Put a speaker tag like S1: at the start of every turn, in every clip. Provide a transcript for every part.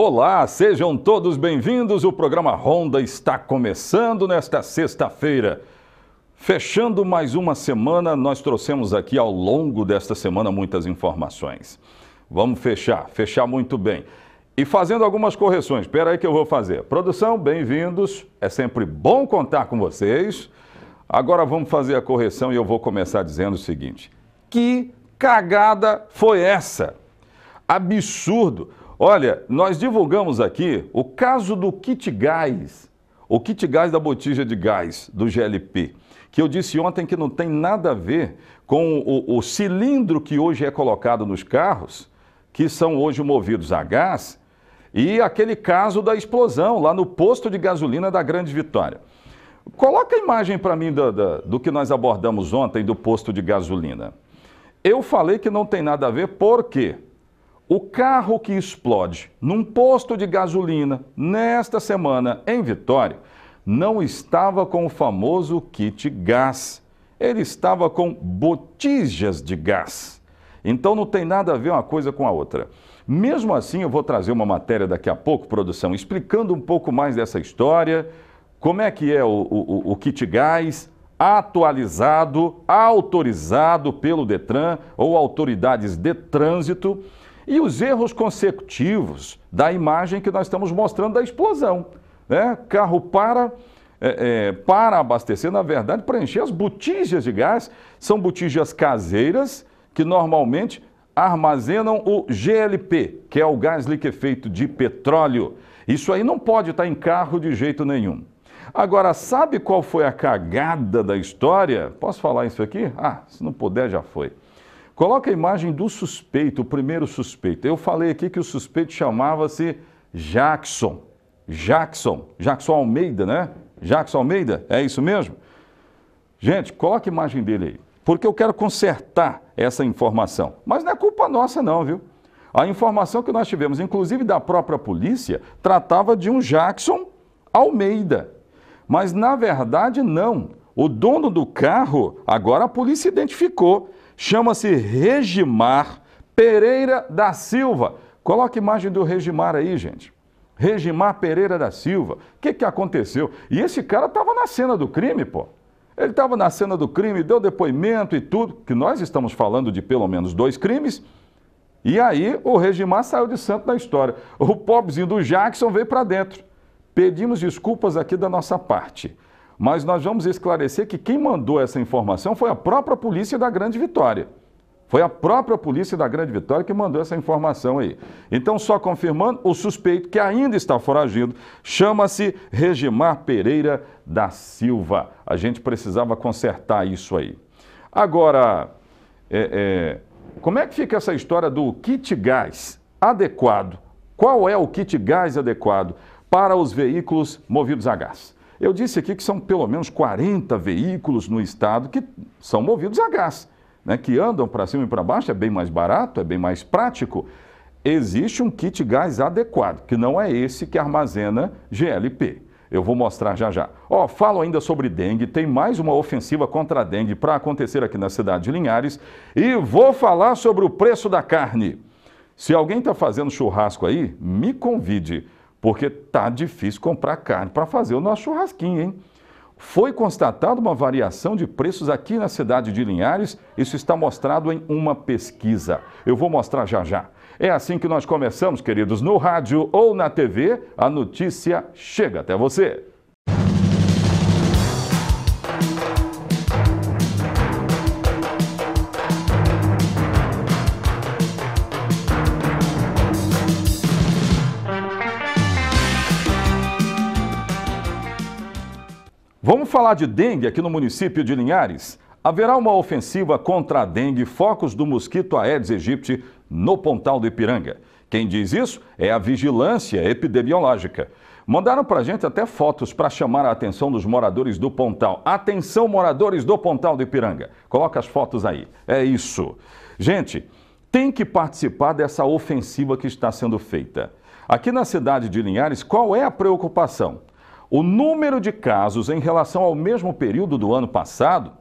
S1: Olá, sejam todos bem-vindos. O programa Ronda está começando nesta sexta-feira. Fechando mais uma semana, nós trouxemos aqui ao longo desta semana muitas informações. Vamos fechar, fechar muito bem. E fazendo algumas correções, espera aí que eu vou fazer. Produção, bem-vindos. É sempre bom contar com vocês. Agora vamos fazer a correção e eu vou começar dizendo o seguinte. Que cagada foi essa? Absurdo! Olha, nós divulgamos aqui o caso do kit gás, o kit gás da botija de gás do GLP, que eu disse ontem que não tem nada a ver com o, o cilindro que hoje é colocado nos carros, que são hoje movidos a gás, e aquele caso da explosão lá no posto de gasolina da Grande Vitória. Coloca a imagem para mim do, do, do que nós abordamos ontem do posto de gasolina. Eu falei que não tem nada a ver, por quê? O carro que explode num posto de gasolina nesta semana em Vitória não estava com o famoso kit gás. Ele estava com botijas de gás. Então não tem nada a ver uma coisa com a outra. Mesmo assim, eu vou trazer uma matéria daqui a pouco, produção, explicando um pouco mais dessa história, como é que é o, o, o kit gás, atualizado, autorizado pelo Detran ou autoridades de trânsito. E os erros consecutivos da imagem que nós estamos mostrando da explosão. Né? Carro para, é, é, para abastecer, na verdade, para encher as botijas de gás, são botijas caseiras que normalmente armazenam o GLP, que é o gás liquefeito de petróleo. Isso aí não pode estar em carro de jeito nenhum. Agora, sabe qual foi a cagada da história? Posso falar isso aqui? Ah, se não puder, já foi. Coloca a imagem do suspeito, o primeiro suspeito. Eu falei aqui que o suspeito chamava-se Jackson. Jackson. Jackson Almeida, né? Jackson Almeida, é isso mesmo? Gente, coloca a imagem dele aí, porque eu quero consertar essa informação. Mas não é culpa nossa não, viu? A informação que nós tivemos, inclusive da própria polícia, tratava de um Jackson Almeida. Mas na verdade não. O dono do carro, agora a polícia identificou, Chama-se Regimar Pereira da Silva. Coloca a imagem do Regimar aí, gente. Regimar Pereira da Silva. O que, que aconteceu? E esse cara estava na cena do crime, pô. Ele estava na cena do crime, deu depoimento e tudo, que nós estamos falando de pelo menos dois crimes. E aí o Regimar saiu de santo da história. O pobrezinho do Jackson veio para dentro. Pedimos desculpas aqui da nossa parte. Mas nós vamos esclarecer que quem mandou essa informação foi a própria polícia da Grande Vitória. Foi a própria polícia da Grande Vitória que mandou essa informação aí. Então, só confirmando, o suspeito que ainda está foragido chama-se Regimar Pereira da Silva. A gente precisava consertar isso aí. Agora, é, é, como é que fica essa história do kit gás adequado? Qual é o kit gás adequado para os veículos movidos a gás? Eu disse aqui que são pelo menos 40 veículos no estado que são movidos a gás, né, que andam para cima e para baixo, é bem mais barato, é bem mais prático. Existe um kit gás adequado, que não é esse que armazena GLP. Eu vou mostrar já já. Ó, oh, falo ainda sobre dengue, tem mais uma ofensiva contra a dengue para acontecer aqui na cidade de Linhares e vou falar sobre o preço da carne. Se alguém está fazendo churrasco aí, me convide porque tá difícil comprar carne para fazer o nosso churrasquinho, hein? Foi constatada uma variação de preços aqui na cidade de Linhares, isso está mostrado em uma pesquisa. Eu vou mostrar já já. É assim que nós começamos, queridos, no rádio ou na TV, a notícia chega até você. Vamos falar de dengue aqui no município de Linhares? Haverá uma ofensiva contra a dengue, focos do mosquito Aedes aegypti no Pontal do Ipiranga. Quem diz isso é a vigilância epidemiológica. Mandaram para a gente até fotos para chamar a atenção dos moradores do Pontal. Atenção, moradores do Pontal do Ipiranga. Coloca as fotos aí. É isso. Gente, tem que participar dessa ofensiva que está sendo feita. Aqui na cidade de Linhares, qual é a preocupação? O número de casos em relação ao mesmo período do ano passado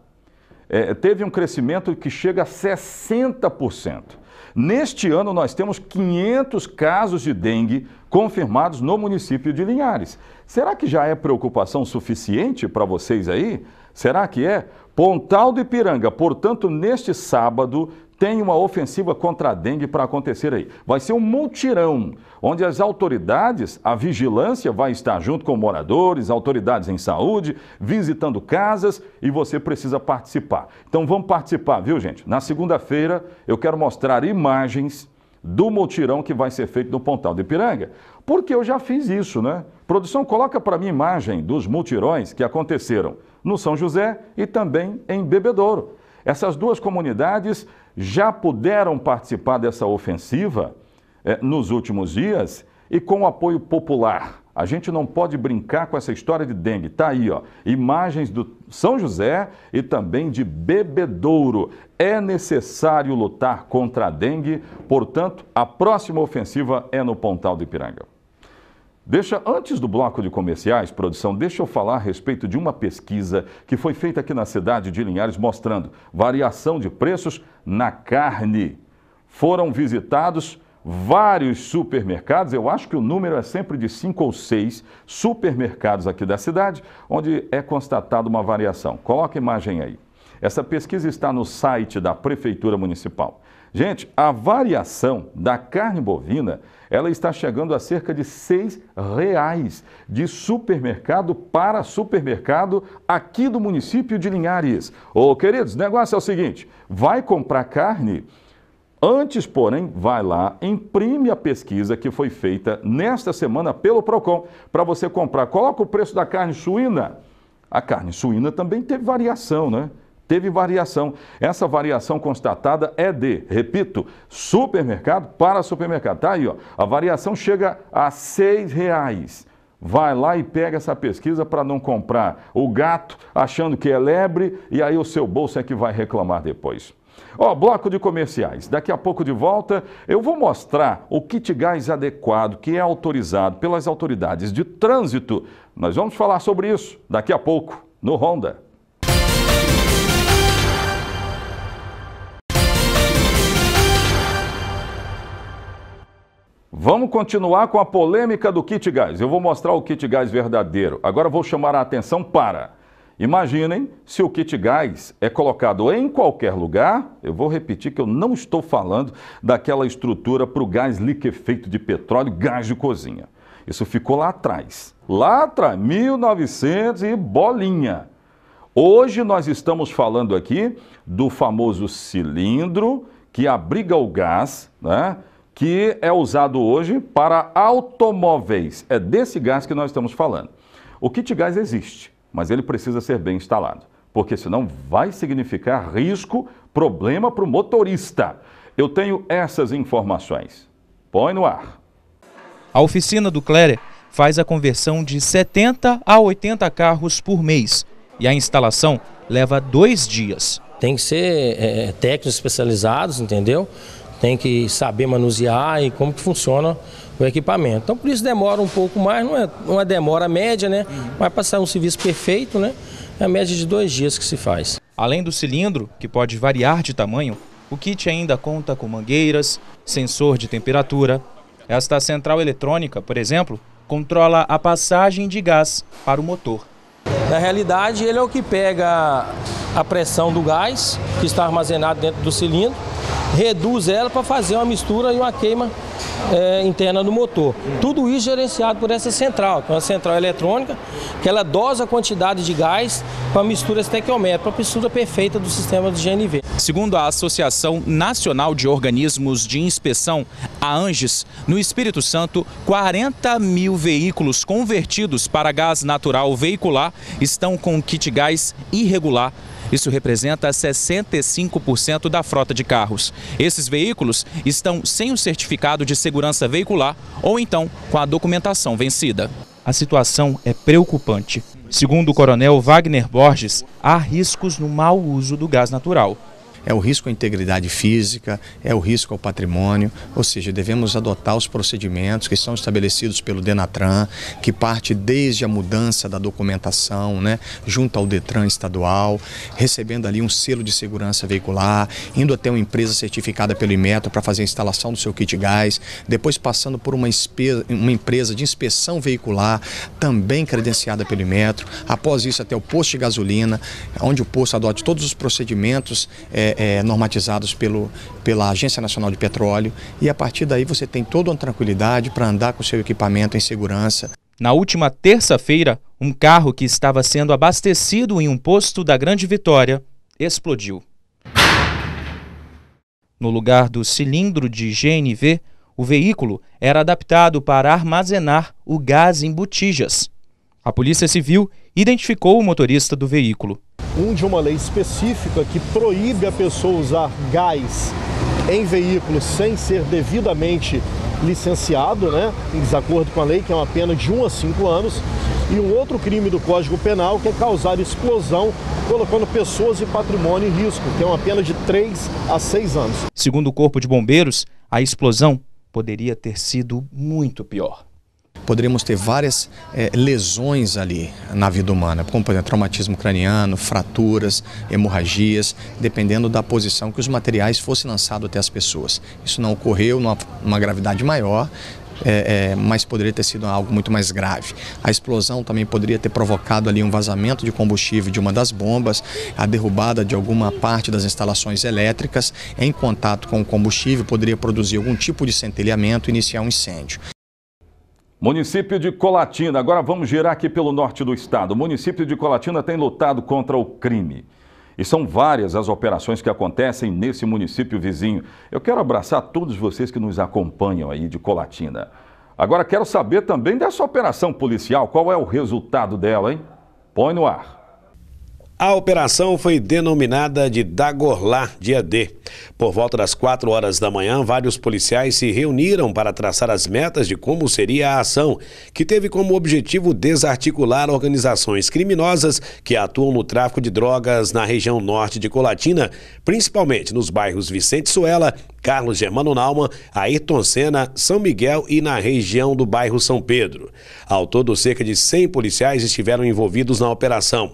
S1: é, teve um crescimento que chega a 60%. Neste ano, nós temos 500 casos de dengue confirmados no município de Linhares. Será que já é preocupação suficiente para vocês aí? Será que é? Pontal do Ipiranga, portanto, neste sábado, tem uma ofensiva contra a dengue para acontecer aí. Vai ser um multirão, onde as autoridades, a vigilância vai estar junto com moradores, autoridades em saúde, visitando casas e você precisa participar. Então vamos participar, viu gente? Na segunda-feira eu quero mostrar imagens do multirão que vai ser feito no Pontal de Ipiranga, porque eu já fiz isso, né? Produção, coloca para mim imagem dos multirões que aconteceram no São José e também em Bebedouro. Essas duas comunidades já puderam participar dessa ofensiva eh, nos últimos dias e com apoio popular. A gente não pode brincar com essa história de dengue. Tá aí, ó, imagens do São José e também de Bebedouro. É necessário lutar contra a dengue, portanto, a próxima ofensiva é no Pontal do Ipiranga. Deixa, antes do bloco de comerciais, produção, deixa eu falar a respeito de uma pesquisa que foi feita aqui na cidade de Linhares mostrando variação de preços na carne. Foram visitados vários supermercados, eu acho que o número é sempre de cinco ou seis supermercados aqui da cidade, onde é constatada uma variação. Coloca a imagem aí. Essa pesquisa está no site da Prefeitura Municipal. Gente, a variação da carne bovina ela está chegando a cerca de R$ reais de supermercado para supermercado aqui do município de Linhares. Ô, queridos, o negócio é o seguinte, vai comprar carne... Antes, porém, vai lá, imprime a pesquisa que foi feita nesta semana pelo Procon para você comprar. Coloca o preço da carne suína. A carne suína também teve variação, né? teve variação. Essa variação constatada é de, repito, supermercado para supermercado. Tá aí, ó. A variação chega a R$ 6,00. Vai lá e pega essa pesquisa para não comprar o gato achando que é lebre e aí o seu bolso é que vai reclamar depois. Ó, bloco de comerciais. Daqui a pouco de volta eu vou mostrar o kit gás adequado que é autorizado pelas autoridades de trânsito. Nós vamos falar sobre isso daqui a pouco no Honda. Vamos continuar com a polêmica do kit gás. Eu vou mostrar o kit gás verdadeiro. Agora vou chamar a atenção para. Imaginem se o kit gás é colocado em qualquer lugar. Eu vou repetir que eu não estou falando daquela estrutura para o gás liquefeito de petróleo, gás de cozinha. Isso ficou lá atrás. Lá atrás, 1900 e bolinha. Hoje nós estamos falando aqui do famoso cilindro que abriga o gás, né? que é usado hoje para automóveis. É desse gás que nós estamos falando. O kit gás existe, mas ele precisa ser bem instalado, porque senão vai significar risco, problema para o motorista. Eu tenho essas informações. Põe no ar.
S2: A oficina do Clére faz a conversão de 70 a 80 carros por mês e a instalação leva dois dias. Tem que ser é, é técnicos especializados, entendeu? tem que saber manusear e como que funciona o equipamento. Então por isso demora um pouco mais, não é uma demora média, né? Mas para um serviço perfeito, né? É a média de dois dias que se faz. Além do cilindro, que pode variar de tamanho, o kit ainda conta com mangueiras, sensor de temperatura. Esta central eletrônica, por exemplo, controla a passagem de gás para o motor. Na realidade, ele é o que pega a pressão do gás que está armazenado dentro do cilindro, reduz ela para fazer uma mistura e uma queima é, interna do motor. Tudo isso gerenciado por essa central, que é uma central eletrônica, que ela dosa a quantidade de gás para mistura estequiométrica, para a mistura perfeita do sistema do GNV. Segundo a Associação Nacional de Organismos de Inspeção, a ANGES, no Espírito Santo, 40 mil veículos convertidos para gás natural veicular estão com kit gás irregular isso representa 65% da frota de carros. Esses veículos estão sem o certificado de segurança veicular ou então com a documentação vencida. A situação é preocupante. Segundo o coronel Wagner Borges, há riscos no mau uso do gás natural é o risco à integridade física,
S3: é o risco ao patrimônio, ou seja, devemos adotar os procedimentos que são estabelecidos pelo Denatran, que parte desde a mudança da documentação, né, junto ao Detran estadual, recebendo ali um selo de segurança veicular, indo até uma empresa certificada pelo Imetro para fazer a instalação do seu kit gás, depois passando por uma, uma empresa de inspeção veicular, também credenciada pelo Imetro, após isso até o posto de gasolina, onde o posto adote todos os procedimentos é, é, normatizados pelo, pela Agência Nacional de Petróleo e a partir daí você tem toda uma tranquilidade para andar com o seu equipamento em
S2: segurança. Na última terça-feira, um carro que estava sendo abastecido em um posto da Grande Vitória explodiu. No lugar do cilindro de GNV, o veículo era adaptado para armazenar o gás em botijas. A Polícia Civil identificou o motorista do veículo.
S4: Um de uma lei específica que proíbe a pessoa usar gás em veículo sem ser devidamente licenciado, né, em desacordo com a lei, que é uma pena de 1 a 5 anos, e um outro crime do Código Penal, que é causar explosão, colocando pessoas e patrimônio em risco, que é uma pena de 3 a 6 anos. Segundo
S2: o Corpo de Bombeiros, a explosão poderia ter sido muito pior
S3: poderíamos ter várias é, lesões ali na vida humana, como por exemplo traumatismo craniano, fraturas, hemorragias, dependendo da posição que os materiais fossem lançados até as pessoas. Isso não ocorreu numa, numa gravidade maior, é, é, mas poderia ter sido algo muito mais grave. A explosão também poderia ter provocado ali um vazamento de combustível de uma das bombas, a derrubada de alguma parte das instalações elétricas em contato com o combustível poderia produzir algum tipo de centelhamento e iniciar um incêndio.
S1: Município de Colatina, agora vamos girar aqui pelo norte do estado. O município de Colatina tem lutado contra o crime. E são várias as operações que acontecem nesse município vizinho. Eu quero abraçar todos vocês que nos acompanham aí de Colatina. Agora quero saber também
S4: dessa operação policial, qual é o resultado dela, hein? Põe no ar. A operação foi denominada de Dagorlá, dia D. Por volta das 4 horas da manhã, vários policiais se reuniram para traçar as metas de como seria a ação, que teve como objetivo desarticular organizações criminosas que atuam no tráfico de drogas na região norte de Colatina, principalmente nos bairros Vicente Suela Carlos Germano Nauma, Ayrton Senna, São Miguel e na região do bairro São Pedro. Ao todo, cerca de 100 policiais estiveram envolvidos na operação.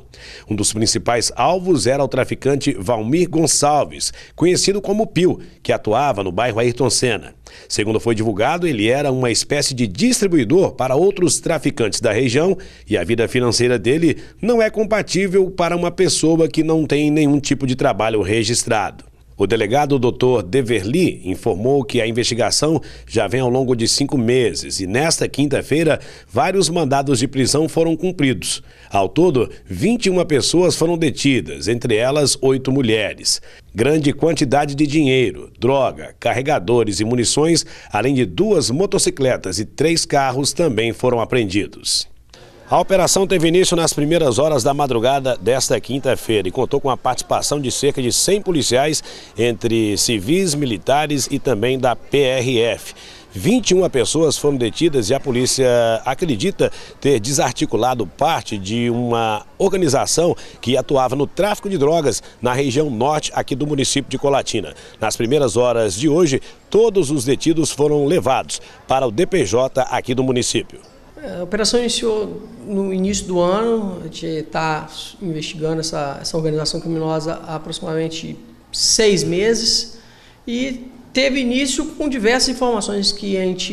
S4: Um dos principais alvos era o traficante Valmir Gonçalves, conhecido como Pio, que atuava no bairro Ayrton Senna. Segundo foi divulgado, ele era uma espécie de distribuidor para outros traficantes da região e a vida financeira dele não é compatível para uma pessoa que não tem nenhum tipo de trabalho registrado. O delegado doutor Deverly informou que a investigação já vem ao longo de cinco meses e nesta quinta-feira vários mandados de prisão foram cumpridos. Ao todo, 21 pessoas foram detidas, entre elas oito mulheres. Grande quantidade de dinheiro, droga, carregadores e munições, além de duas motocicletas e três carros também foram apreendidos. A operação teve início nas primeiras horas da madrugada desta quinta-feira e contou com a participação de cerca de 100 policiais, entre civis, militares e também da PRF. 21 pessoas foram detidas e a polícia acredita ter desarticulado parte de uma organização que atuava no tráfico de drogas na região norte aqui do município de Colatina. Nas primeiras horas de hoje, todos os detidos foram levados para o DPJ aqui do município.
S5: É, a operação iniciou no início do ano, a gente está investigando essa, essa organização criminosa há aproximadamente seis meses e teve início com diversas informações que a gente,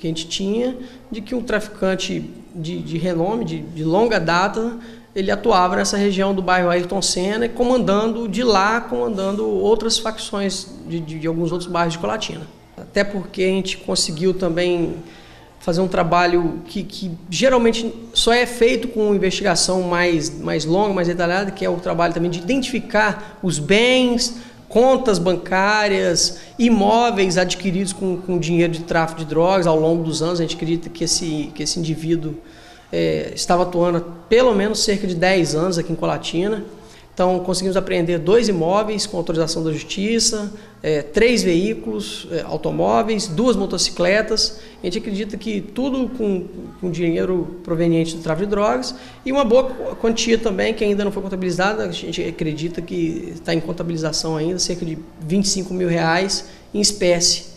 S5: que a gente tinha de que um traficante de, de renome, de, de longa data, ele atuava nessa região do bairro Ayrton Senna e comandando de lá, comandando outras facções de, de, de alguns outros bairros de Colatina. Até porque a gente conseguiu também fazer um trabalho que, que geralmente só é feito com investigação mais, mais longa, mais detalhada, que é o trabalho também de identificar os bens, contas bancárias, imóveis adquiridos com, com dinheiro de tráfico de drogas ao longo dos anos. A gente acredita que esse, que esse indivíduo é, estava atuando há pelo menos cerca de 10 anos aqui em Colatina. Então, conseguimos apreender dois imóveis com autorização da Justiça, é, três veículos, é, automóveis, duas motocicletas. A gente acredita que tudo com, com, dinheiro proveniente do tráfico de drogas e uma boa quantia também, que ainda não foi contabilizada. A gente acredita que está em contabilização ainda, cerca de 25 mil reais em espécie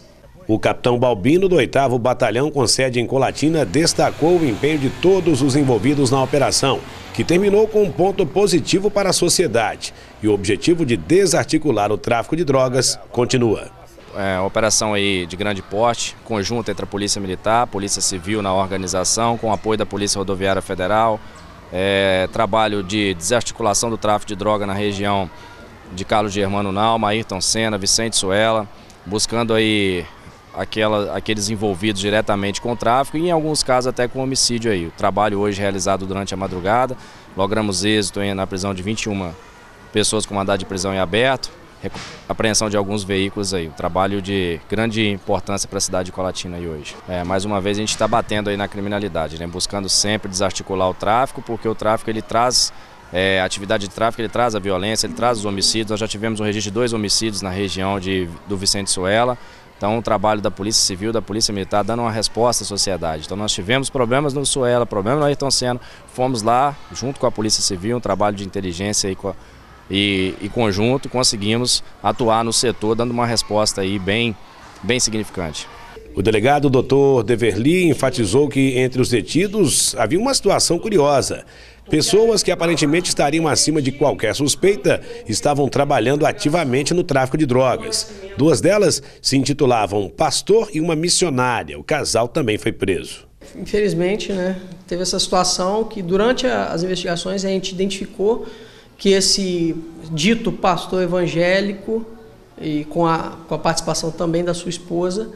S4: o capitão Balbino do 8 Batalhão com sede em Colatina destacou o empenho de todos os envolvidos na operação, que terminou com um ponto positivo para a sociedade. E o objetivo de desarticular o tráfico de drogas continua.
S6: É, operação aí de grande porte, conjunto entre a Polícia Militar, Polícia Civil na organização, com apoio da Polícia Rodoviária Federal, é, trabalho de desarticulação do tráfico de droga na região de Carlos Germano Nalma, Ayrton Senna, Vicente Suela, buscando aí aquela, aqueles envolvidos diretamente com o tráfico e em alguns casos até com homicídio aí. O trabalho hoje realizado durante a madrugada, logramos êxito na prisão de 21 pessoas com mandado de prisão em aberto, apreensão de alguns veículos aí. Um trabalho de grande importância para a cidade de Colatina aí hoje. É, mais uma vez a gente está batendo aí na criminalidade, né? buscando sempre desarticular o tráfico, porque o tráfico ele traz é, atividade de tráfico, ele traz a violência, ele traz os homicídios. Nós já tivemos um registro de dois homicídios na região de, do Vicente Suela. Então, o trabalho da Polícia Civil, da Polícia Militar, dando uma resposta à sociedade. Então, nós tivemos problemas no Suela, problemas no Ayrton Senna, fomos lá, junto com a Polícia Civil, um trabalho de inteligência e e, e conjunto, conseguimos atuar no setor, dando uma resposta aí bem, bem significante. O delegado doutor Deverly enfatizou que
S4: entre os detidos havia uma situação curiosa. Pessoas que aparentemente estariam acima de qualquer suspeita estavam trabalhando ativamente no tráfico de drogas. Duas delas se intitulavam pastor e uma missionária. O casal também foi preso.
S5: Infelizmente, né, teve essa situação que durante as investigações a gente identificou que esse dito pastor evangélico e com a, com a participação também da sua esposa,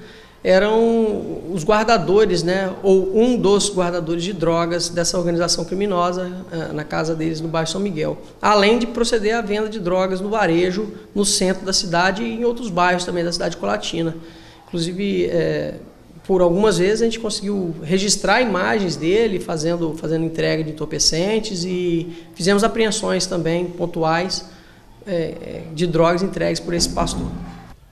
S5: eram os guardadores, né, ou um dos guardadores de drogas dessa organização criminosa eh, na casa deles no bairro São Miguel, além de proceder à venda de drogas no varejo, no centro da cidade e em outros bairros também da cidade colatina. Inclusive, é, por algumas vezes a gente conseguiu registrar imagens dele fazendo, fazendo entrega de entorpecentes e fizemos apreensões também pontuais é, de drogas entregues por esse pastor.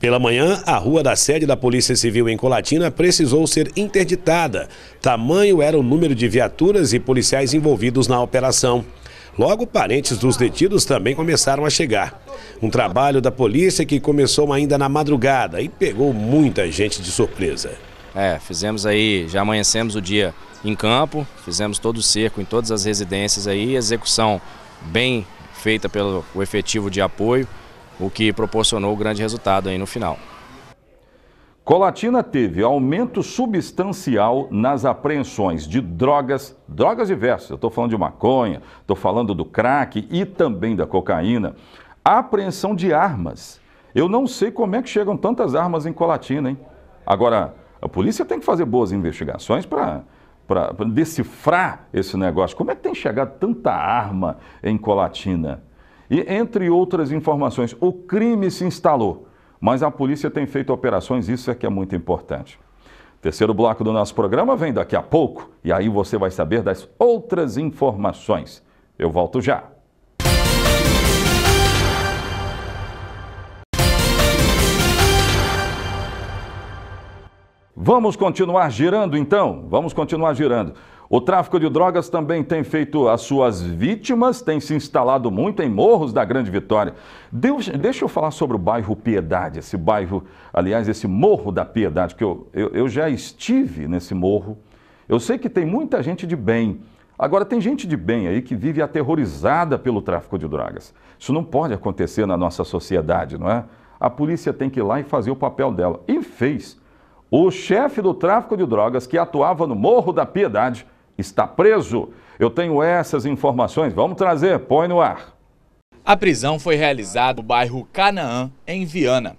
S4: Pela manhã, a rua da sede da Polícia Civil em Colatina precisou ser interditada. Tamanho era o número de viaturas e policiais envolvidos na operação. Logo, parentes dos detidos também começaram a chegar. Um trabalho da polícia que começou ainda na madrugada e
S6: pegou muita gente de surpresa. É, fizemos aí, já amanhecemos o dia em campo, fizemos todo o cerco em todas as residências aí, execução bem feita pelo efetivo de apoio o que proporcionou o grande resultado aí no final.
S1: Colatina teve aumento substancial nas apreensões de drogas, drogas diversas. Eu estou falando de maconha, estou falando do crack e também da cocaína. A apreensão de armas. Eu não sei como é que chegam tantas armas em Colatina, hein? Agora, a polícia tem que fazer boas investigações para decifrar esse negócio. Como é que tem chegado tanta arma em Colatina? E, entre outras informações, o crime se instalou, mas a polícia tem feito operações, isso é que é muito importante. Terceiro bloco do nosso programa vem daqui a pouco, e aí você vai saber das outras informações. Eu volto já. Vamos continuar girando então? Vamos continuar girando. O tráfico de drogas também tem feito as suas vítimas, tem se instalado muito em morros da Grande Vitória. Deus, deixa eu falar sobre o bairro Piedade, esse bairro, aliás, esse morro da Piedade, que eu, eu, eu já estive nesse morro. Eu sei que tem muita gente de bem. Agora, tem gente de bem aí que vive aterrorizada pelo tráfico de drogas. Isso não pode acontecer na nossa sociedade, não é? A polícia tem que ir lá e fazer o papel dela. E fez. O chefe do tráfico de drogas que atuava no Morro da Piedade está preso. Eu tenho essas informações, vamos trazer, põe no ar.
S7: A prisão foi realizada no bairro Canaã, em Viana.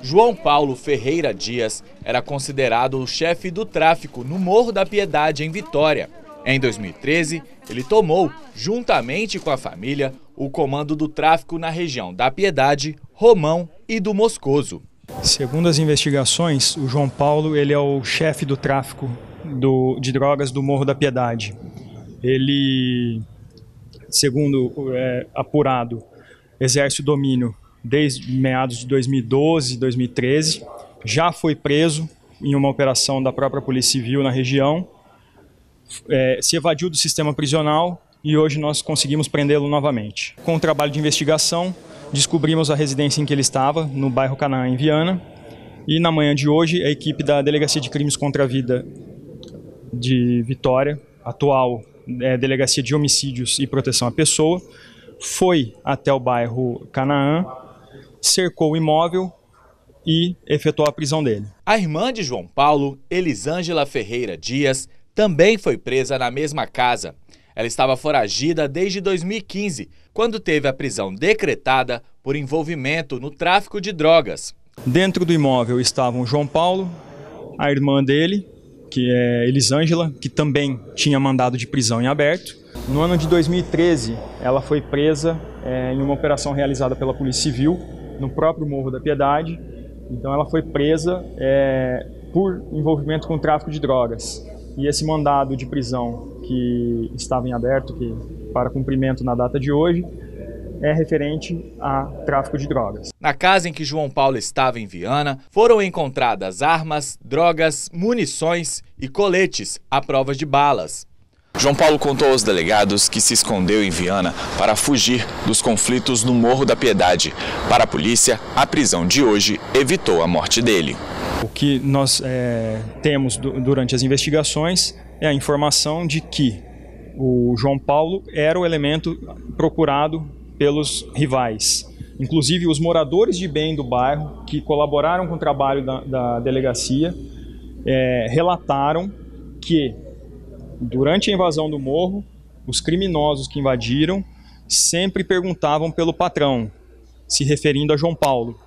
S7: João Paulo Ferreira Dias era considerado o chefe do tráfico no Morro da Piedade, em Vitória. Em 2013, ele tomou, juntamente com a família, o comando do tráfico na região da Piedade, Romão e do Moscoso. Segundo
S8: as investigações, o João Paulo ele é o chefe do tráfico do, de drogas do Morro da Piedade. Ele, segundo é, apurado, exerce o domínio desde meados de 2012, 2013. Já foi preso em uma operação da própria Polícia Civil na região. É, se evadiu do sistema prisional e hoje nós conseguimos prendê-lo novamente. Com o trabalho de investigação, Descobrimos a residência em que ele estava, no bairro Canaã, em Viana. E na manhã de hoje, a equipe da Delegacia de Crimes contra a Vida de Vitória, atual é, Delegacia de Homicídios e Proteção à Pessoa, foi até o bairro Canaã, cercou o imóvel e efetuou a prisão dele.
S7: A irmã de João Paulo, Elisângela Ferreira Dias, também foi presa na mesma casa. Ela estava foragida desde 2015, quando teve a prisão decretada por envolvimento no tráfico de drogas.
S8: Dentro do imóvel estavam João Paulo, a irmã dele, que é Elisângela, que também tinha mandado de prisão em aberto. No ano de 2013, ela foi presa é, em uma operação realizada pela Polícia Civil no próprio Morro da Piedade. Então, ela foi presa é, por envolvimento com tráfico de drogas. E esse mandado de prisão que estava em aberto que, para cumprimento na data de hoje é referente a tráfico de drogas.
S7: Na casa em que João Paulo estava em Viana, foram encontradas armas, drogas, munições e coletes à prova de balas. João Paulo contou aos delegados que se escondeu em Viana para fugir dos conflitos no Morro da Piedade. Para a polícia, a prisão de hoje evitou a morte dele.
S8: O que nós é, temos durante as investigações é a informação de que o João Paulo era o elemento procurado pelos rivais. Inclusive, os moradores de bem do bairro, que colaboraram com o trabalho da, da delegacia, é, relataram que, durante a invasão do morro, os criminosos que invadiram sempre perguntavam pelo patrão, se referindo a João Paulo.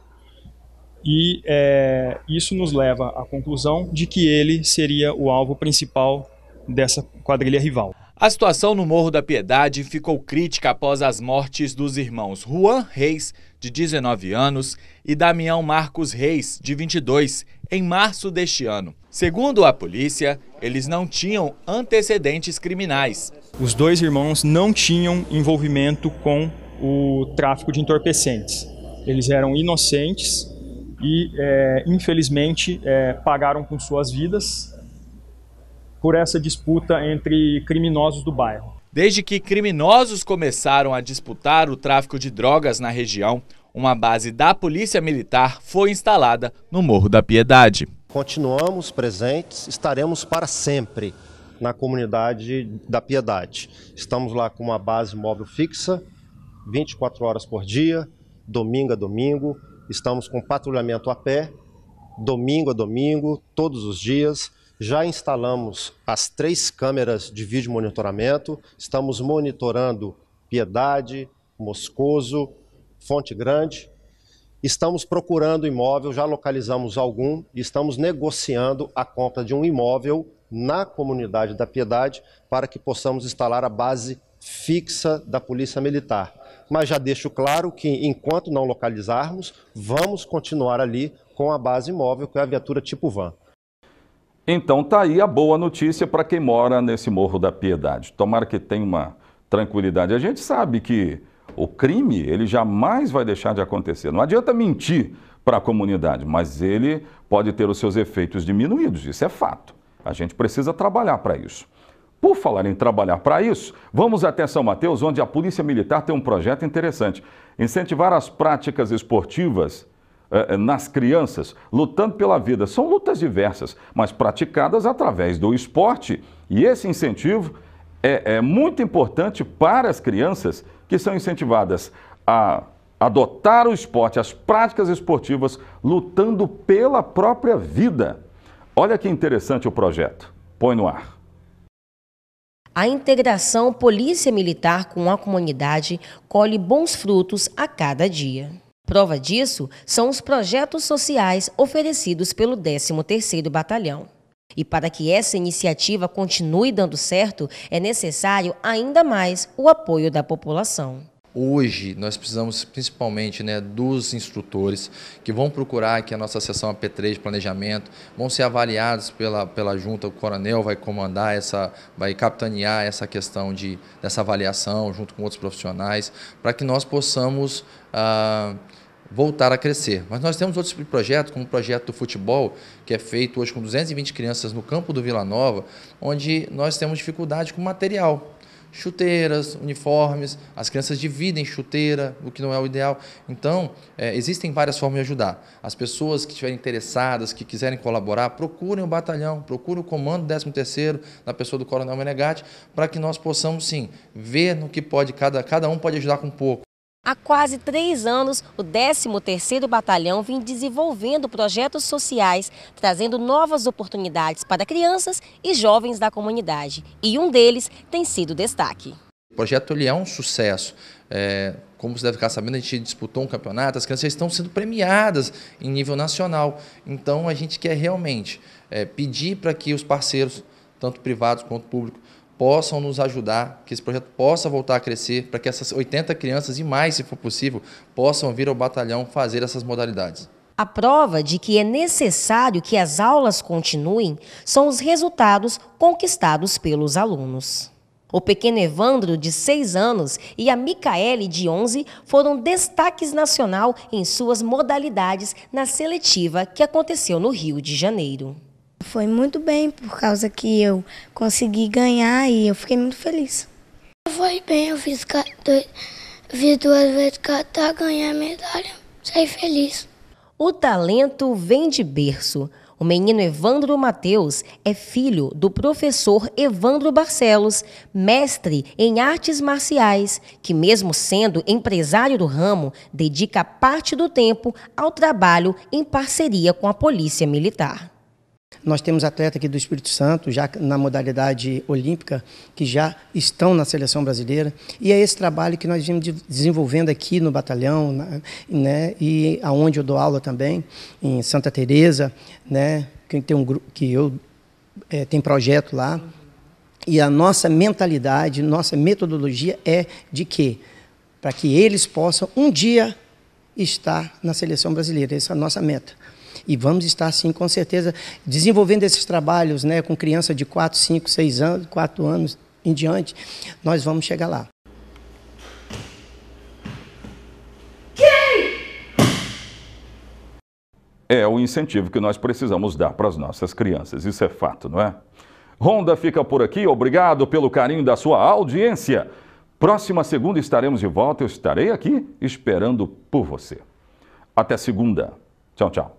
S8: E é, isso nos leva à conclusão de que ele seria o alvo principal dessa quadrilha rival.
S7: A situação no Morro da Piedade ficou crítica após as mortes dos irmãos Juan Reis, de 19 anos, e Damião Marcos Reis, de 22, em março deste ano. Segundo a polícia, eles não tinham antecedentes criminais.
S8: Os dois irmãos não tinham envolvimento com o tráfico de entorpecentes. Eles eram inocentes e, é, infelizmente, é, pagaram com suas vidas por essa disputa entre criminosos do bairro.
S7: Desde que criminosos começaram a disputar o tráfico de drogas na região, uma base da Polícia Militar foi instalada
S9: no Morro da Piedade. Continuamos presentes, estaremos para sempre na comunidade da Piedade. Estamos lá com uma base móvel fixa, 24 horas por dia, domingo a domingo. Estamos com patrulhamento a pé, domingo a domingo, todos os dias. Já instalamos as três câmeras de vídeo monitoramento, estamos monitorando Piedade, Moscoso, Fonte Grande. Estamos procurando imóvel, já localizamos algum e estamos negociando a compra de um imóvel na comunidade da Piedade para que possamos instalar a base fixa da Polícia Militar. Mas já deixo claro que, enquanto não localizarmos, vamos continuar ali com a base móvel, que é a viatura tipo van.
S1: Então tá aí a boa notícia para quem mora nesse Morro da Piedade. Tomara que tenha uma tranquilidade. A gente sabe que o crime, ele jamais vai deixar de acontecer. Não adianta mentir para a comunidade, mas ele pode ter os seus efeitos diminuídos, isso é fato. A gente precisa trabalhar para isso. Por falar em trabalhar para isso, vamos até São Mateus, onde a Polícia Militar tem um projeto interessante: incentivar as práticas esportivas eh, eh, nas crianças, lutando pela vida. São lutas diversas, mas praticadas através do esporte. E esse incentivo é, é muito importante para as crianças que são incentivadas a adotar o esporte, as práticas esportivas, lutando pela própria vida. Olha que interessante o projeto. Põe no ar.
S10: A integração Polícia Militar com a comunidade colhe bons frutos a cada dia. Prova disso são os projetos sociais oferecidos pelo 13º Batalhão. E para que essa iniciativa continue dando certo, é necessário ainda mais o apoio da população.
S9: Hoje nós precisamos principalmente né, dos instrutores que vão procurar aqui a nossa sessão AP3 de planejamento, vão ser avaliados pela, pela junta, o coronel vai comandar essa, vai capitanear essa questão de, dessa avaliação junto com outros profissionais, para que nós possamos. Ah, voltar a crescer. Mas nós temos outros projetos, como o projeto do futebol, que é feito hoje com 220 crianças no campo do Vila Nova, onde nós temos dificuldade com material. Chuteiras, uniformes, as crianças dividem chuteira, o que não é o ideal. Então, é, existem várias formas de ajudar. As pessoas que estiverem interessadas, que quiserem colaborar, procurem o batalhão, procurem o comando 13º, na pessoa do Coronel Menegatti, para que nós possamos, sim, ver no que pode, cada, cada um pode ajudar com pouco.
S10: Há quase três anos, o 13º Batalhão vem desenvolvendo projetos sociais, trazendo novas oportunidades para crianças e jovens da comunidade. E um deles tem sido destaque.
S9: O projeto ele é um sucesso. É, como você deve ficar sabendo, a gente disputou um campeonato, as crianças estão sendo premiadas em nível nacional. Então a gente quer realmente é, pedir para que os parceiros, tanto privados quanto públicos, possam nos ajudar, que esse projeto possa voltar a crescer, para que essas 80 crianças e mais, se for possível, possam vir ao batalhão fazer essas modalidades.
S10: A prova de que é necessário que as aulas continuem são os resultados conquistados pelos alunos. O pequeno Evandro, de 6 anos, e a Micaele, de 11, foram destaques nacional em suas modalidades na seletiva que aconteceu no Rio de Janeiro. Foi muito bem, por causa que eu consegui ganhar e eu fiquei muito feliz. Foi bem, eu fiz, dois, fiz duas vezes catar, tá ganhar a medalha, saí feliz. O talento vem de berço. O menino Evandro Mateus é filho do professor Evandro Barcelos, mestre em artes marciais, que mesmo sendo empresário do ramo, dedica parte do tempo ao trabalho em parceria com a Polícia
S5: Militar. Nós temos atletas aqui do Espírito Santo, já na modalidade olímpica, que já estão na seleção brasileira. E é esse trabalho que nós vimos desenvolvendo aqui no batalhão, né, e aonde eu dou aula também, em Santa Teresa, né, que tem um grupo que eu é, tem projeto lá. E a nossa mentalidade, nossa metodologia é de que para que eles possam um dia estar na seleção brasileira. Essa é a nossa meta. E vamos estar, sim, com certeza, desenvolvendo esses trabalhos né, com criança de 4, 5, 6 anos, 4 anos em diante. Nós vamos chegar lá.
S1: É o incentivo que nós precisamos dar para as nossas crianças, isso é fato, não é? Ronda fica por aqui, obrigado pelo carinho da sua audiência. Próxima segunda estaremos de volta, eu estarei aqui esperando por você. Até segunda. Tchau, tchau.